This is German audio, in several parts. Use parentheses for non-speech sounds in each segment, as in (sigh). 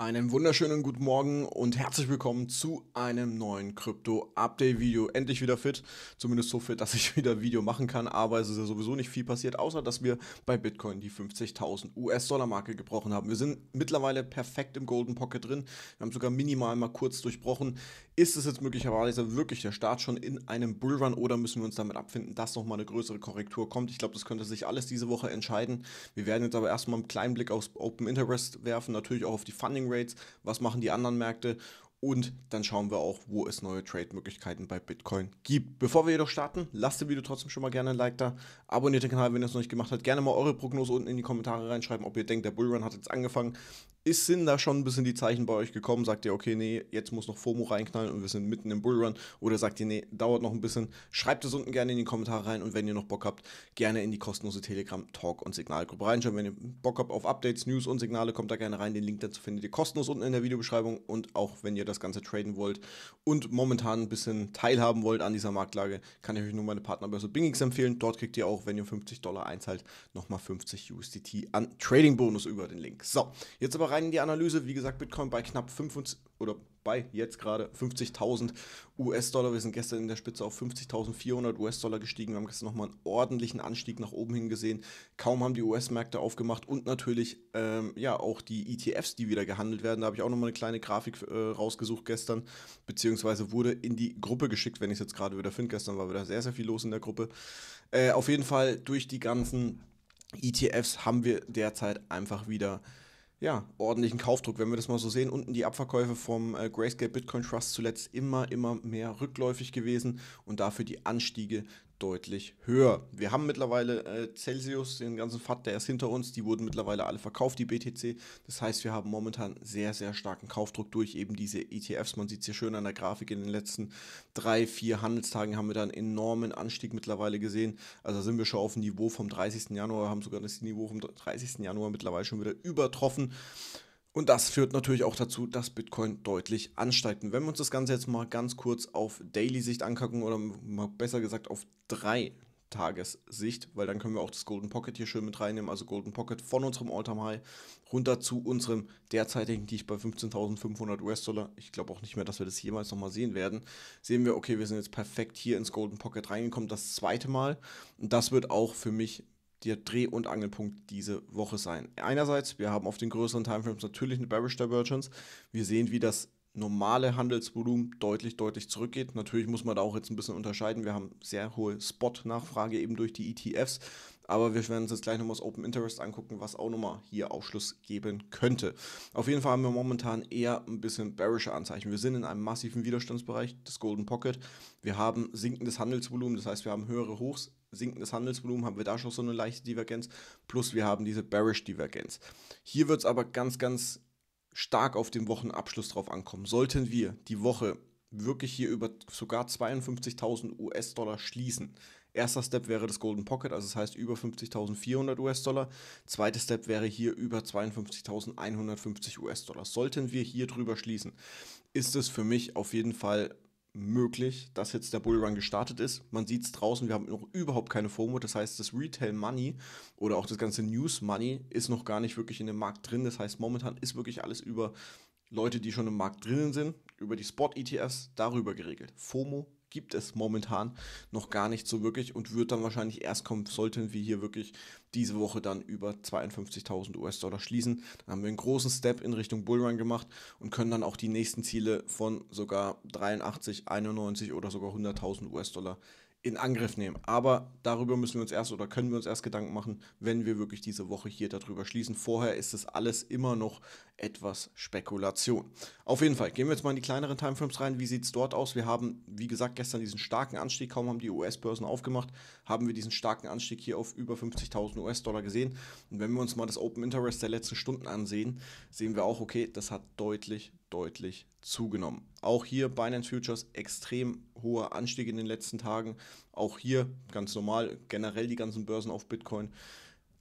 Einen wunderschönen guten Morgen und herzlich willkommen zu einem neuen Krypto-Update-Video. Endlich wieder fit, zumindest so fit, dass ich (laughs) wieder Video machen kann, aber es ist ja sowieso nicht viel passiert, außer dass wir bei Bitcoin die 50.000 US-Dollar-Marke gebrochen haben. Wir sind mittlerweile perfekt im Golden Pocket drin, wir haben sogar minimal mal kurz durchbrochen. Ist es jetzt möglicherweise wirklich der Start schon in einem Bullrun oder müssen wir uns damit abfinden, dass nochmal eine größere Korrektur kommt? Ich glaube, das könnte sich alles diese Woche entscheiden. Wir werden jetzt aber erstmal einen kleinen Blick aufs Open Interest werfen, natürlich auch auf die Funding Rates, was machen die anderen Märkte und dann schauen wir auch, wo es neue Trade-Möglichkeiten bei Bitcoin gibt. Bevor wir jedoch starten, lasst dem Video trotzdem schon mal gerne ein Like da. Abonniert den Kanal, wenn ihr es noch nicht gemacht habt. Gerne mal eure Prognose unten in die Kommentare reinschreiben, ob ihr denkt, der Bullrun hat jetzt angefangen ist sind da schon ein bisschen die Zeichen bei euch gekommen? Sagt ihr, okay, nee, jetzt muss noch FOMO reinknallen und wir sind mitten im Bullrun? Oder sagt ihr, nee, dauert noch ein bisschen? Schreibt es unten gerne in die Kommentare rein und wenn ihr noch Bock habt, gerne in die kostenlose Telegram-Talk- und Signalgruppe reinschauen. Wenn ihr Bock habt auf Updates, News und Signale, kommt da gerne rein. Den Link dazu findet ihr kostenlos unten in der Videobeschreibung und auch wenn ihr das Ganze traden wollt und momentan ein bisschen teilhaben wollt an dieser Marktlage, kann ich euch nur meine Partnerbörse Bingix empfehlen. Dort kriegt ihr auch, wenn ihr 50 Dollar einzahlt, nochmal 50 USDT an Trading-Bonus über den Link. So, jetzt aber rein in die Analyse. Wie gesagt, Bitcoin bei knapp 25 oder bei jetzt gerade 50.000 US-Dollar. Wir sind gestern in der Spitze auf 50.400 US-Dollar gestiegen. Wir haben gestern nochmal einen ordentlichen Anstieg nach oben hin gesehen. Kaum haben die US-Märkte aufgemacht und natürlich ähm, ja auch die ETFs, die wieder gehandelt werden. Da habe ich auch nochmal eine kleine Grafik äh, rausgesucht gestern, beziehungsweise wurde in die Gruppe geschickt, wenn ich es jetzt gerade wieder finde. Gestern war wieder sehr, sehr viel los in der Gruppe. Äh, auf jeden Fall durch die ganzen ETFs haben wir derzeit einfach wieder ja, ordentlichen Kaufdruck, wenn wir das mal so sehen. Unten die Abverkäufe vom äh, Grayscale Bitcoin Trust zuletzt immer, immer mehr rückläufig gewesen und dafür die Anstiege deutlich höher. Wir haben mittlerweile äh, Celsius, den ganzen FAT, der ist hinter uns, die wurden mittlerweile alle verkauft, die BTC. Das heißt, wir haben momentan sehr, sehr starken Kaufdruck durch eben diese ETFs. Man sieht es hier schön an der Grafik, in den letzten drei, vier Handelstagen haben wir da einen enormen Anstieg mittlerweile gesehen. Also sind wir schon auf dem Niveau vom 30. Januar, haben sogar das Niveau vom 30. Januar mittlerweile schon wieder übertroffen. Und das führt natürlich auch dazu, dass Bitcoin deutlich ansteigt. Und wenn wir uns das Ganze jetzt mal ganz kurz auf Daily-Sicht angucken oder mal besser gesagt auf drei Tagessicht, weil dann können wir auch das Golden Pocket hier schön mit reinnehmen. Also Golden Pocket von unserem All-Time High runter zu unserem derzeitigen, die ich bei 15.500 US-Dollar, ich glaube auch nicht mehr, dass wir das jemals nochmal sehen werden, sehen wir, okay, wir sind jetzt perfekt hier ins Golden Pocket reingekommen, das zweite Mal. Und das wird auch für mich der Dreh- und Angelpunkt diese Woche sein. Einerseits, wir haben auf den größeren Timeframes natürlich eine Bearish Divergence. Wir sehen, wie das normale Handelsvolumen deutlich, deutlich zurückgeht. Natürlich muss man da auch jetzt ein bisschen unterscheiden. Wir haben sehr hohe Spot-Nachfrage eben durch die ETFs. Aber wir werden uns jetzt gleich nochmal das Open Interest angucken, was auch nochmal hier Aufschluss geben könnte. Auf jeden Fall haben wir momentan eher ein bisschen bearische Anzeichen. Wir sind in einem massiven Widerstandsbereich des Golden Pocket. Wir haben sinkendes Handelsvolumen, das heißt, wir haben höhere Hochs, sinkendes Handelsvolumen, haben wir da schon so eine leichte Divergenz. Plus wir haben diese bearish Divergenz. Hier wird es aber ganz, ganz stark auf den Wochenabschluss drauf ankommen. Sollten wir die Woche wirklich hier über sogar 52.000 US-Dollar schließen. Erster Step wäre das Golden Pocket, also das heißt über 50.400 US-Dollar. Zweiter Step wäre hier über 52.150 US-Dollar. Sollten wir hier drüber schließen, ist es für mich auf jeden Fall möglich, dass jetzt der Bullrun gestartet ist. Man sieht es draußen, wir haben noch überhaupt keine FOMO. Das heißt, das Retail Money oder auch das ganze News Money ist noch gar nicht wirklich in dem Markt drin. Das heißt, momentan ist wirklich alles über Leute, die schon im Markt drinnen sind, über die Spot ETFs darüber geregelt. FOMO gibt es momentan noch gar nicht so wirklich und wird dann wahrscheinlich erst kommen, sollten wir hier wirklich diese Woche dann über 52.000 US-Dollar schließen. Dann haben wir einen großen Step in Richtung Bullrun gemacht und können dann auch die nächsten Ziele von sogar 83, 91 oder sogar 100.000 US-Dollar in Angriff nehmen. Aber darüber müssen wir uns erst oder können wir uns erst Gedanken machen, wenn wir wirklich diese Woche hier darüber schließen. Vorher ist das alles immer noch etwas Spekulation. Auf jeden Fall gehen wir jetzt mal in die kleineren Timeframes rein. Wie sieht es dort aus? Wir haben, wie gesagt, gestern diesen starken Anstieg, kaum haben die US-Börsen aufgemacht, haben wir diesen starken Anstieg hier auf über 50.000 US-Dollar gesehen. Und wenn wir uns mal das Open Interest der letzten Stunden ansehen, sehen wir auch, okay, das hat deutlich deutlich zugenommen. Auch hier Binance Futures extrem hoher Anstieg in den letzten Tagen. Auch hier ganz normal, generell die ganzen Börsen auf Bitcoin.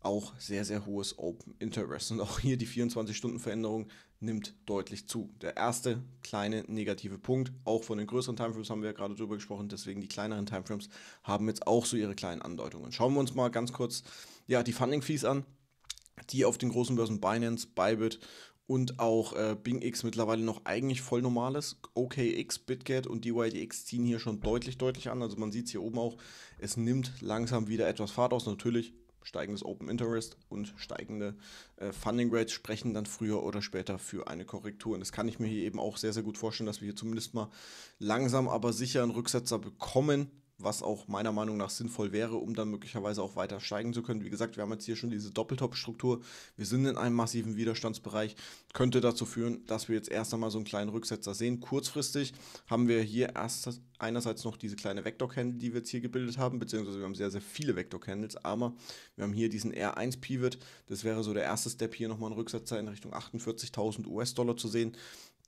Auch sehr, sehr hohes Open Interest. Und auch hier die 24-Stunden-Veränderung nimmt deutlich zu. Der erste kleine negative Punkt, auch von den größeren Timeframes haben wir ja gerade drüber gesprochen, deswegen die kleineren Timeframes haben jetzt auch so ihre kleinen Andeutungen. Schauen wir uns mal ganz kurz ja, die Funding-Fees an die auf den großen Börsen Binance, Bybit und auch äh, X mittlerweile noch eigentlich voll normales. OKX, BitGet und DYDX ziehen hier schon deutlich, deutlich an. Also man sieht es hier oben auch, es nimmt langsam wieder etwas Fahrt aus. Natürlich steigendes Open Interest und steigende äh, Funding Rates sprechen dann früher oder später für eine Korrektur. Und das kann ich mir hier eben auch sehr, sehr gut vorstellen, dass wir hier zumindest mal langsam, aber sicher einen Rücksetzer bekommen was auch meiner Meinung nach sinnvoll wäre, um dann möglicherweise auch weiter steigen zu können. Wie gesagt, wir haben jetzt hier schon diese Doppeltop-Struktur, wir sind in einem massiven Widerstandsbereich, könnte dazu führen, dass wir jetzt erst einmal so einen kleinen Rücksetzer sehen. Kurzfristig haben wir hier erst einerseits noch diese kleine vektor candle die wir jetzt hier gebildet haben, beziehungsweise wir haben sehr, sehr viele vektor candles aber wir haben hier diesen R1-Pivot, das wäre so der erste Step hier nochmal einen Rücksetzer in Richtung 48.000 US-Dollar zu sehen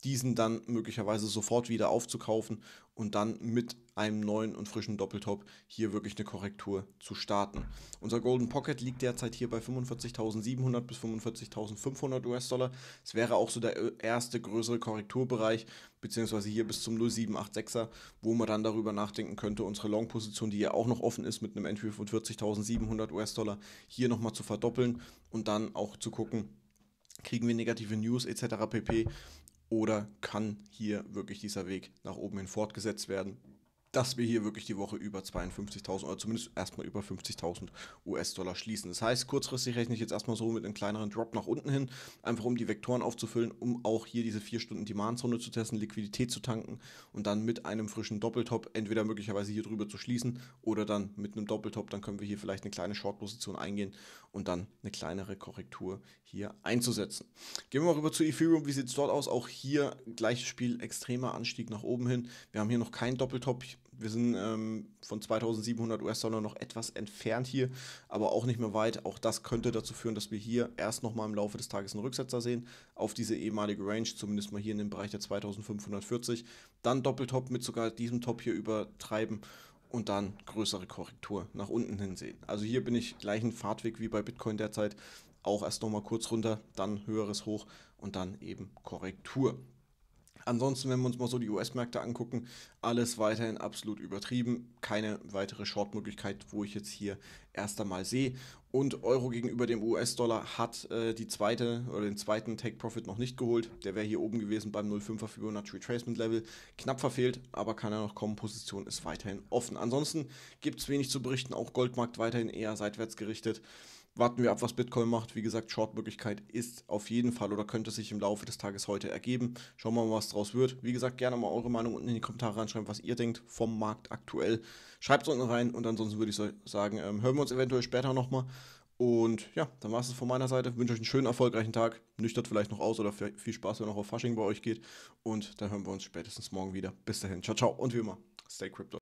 diesen dann möglicherweise sofort wieder aufzukaufen und dann mit einem neuen und frischen Doppeltop hier wirklich eine Korrektur zu starten. Unser Golden Pocket liegt derzeit hier bei 45.700 bis 45.500 US-Dollar. Es wäre auch so der äh, erste größere Korrekturbereich, beziehungsweise hier bis zum 0786er, wo man dann darüber nachdenken könnte, unsere Long-Position, die ja auch noch offen ist mit einem Entry von 40.700 US-Dollar, hier nochmal zu verdoppeln und dann auch zu gucken, kriegen wir negative News etc. pp oder kann hier wirklich dieser Weg nach oben hin fortgesetzt werden? dass wir hier wirklich die Woche über 52.000 oder zumindest erstmal über 50.000 US-Dollar schließen. Das heißt, kurzfristig rechne ich jetzt erstmal so mit einem kleineren Drop nach unten hin, einfach um die Vektoren aufzufüllen, um auch hier diese 4-Stunden-Demand-Zone zu testen, Liquidität zu tanken und dann mit einem frischen Doppeltop entweder möglicherweise hier drüber zu schließen oder dann mit einem Doppeltop, dann können wir hier vielleicht eine kleine Short-Position eingehen und dann eine kleinere Korrektur hier einzusetzen. Gehen wir mal rüber zu Ethereum. Wie sieht es dort aus? Auch hier gleiches Spiel, extremer Anstieg nach oben hin. Wir haben hier noch keinen Doppeltop wir sind ähm, von 2700 US-Dollar noch etwas entfernt hier, aber auch nicht mehr weit. Auch das könnte dazu führen, dass wir hier erst nochmal im Laufe des Tages einen Rücksetzer sehen auf diese ehemalige Range, zumindest mal hier in dem Bereich der 2540. Dann Doppeltop mit sogar diesem Top hier übertreiben und dann größere Korrektur nach unten hin sehen. Also hier bin ich gleich ein Fahrtweg wie bei Bitcoin derzeit. Auch erst nochmal kurz runter, dann höheres Hoch und dann eben Korrektur. Ansonsten, wenn wir uns mal so die US-Märkte angucken, alles weiterhin absolut übertrieben. Keine weitere Short-Möglichkeit, wo ich jetzt hier erst einmal sehe. Und Euro gegenüber dem US-Dollar hat äh, die zweite oder den zweiten Take-Profit noch nicht geholt. Der wäre hier oben gewesen beim 0,5er Fibonacci Retracement Level. Knapp verfehlt, aber kann er noch kommen. Position ist weiterhin offen. Ansonsten gibt es wenig zu berichten. Auch Goldmarkt weiterhin eher seitwärts gerichtet warten wir ab, was Bitcoin macht. Wie gesagt, Short-Möglichkeit ist auf jeden Fall oder könnte sich im Laufe des Tages heute ergeben. Schauen wir mal, was draus wird. Wie gesagt, gerne mal eure Meinung unten in die Kommentare reinschreiben, was ihr denkt vom Markt aktuell. Schreibt es unten rein und ansonsten würde ich sagen, ähm, hören wir uns eventuell später nochmal. Und ja, dann war es von meiner Seite. Ich wünsche euch einen schönen, erfolgreichen Tag. Nüchtert vielleicht noch aus oder viel Spaß, wenn noch auf Fasching bei euch geht. Und dann hören wir uns spätestens morgen wieder. Bis dahin. Ciao, ciao und wie immer, stay crypto.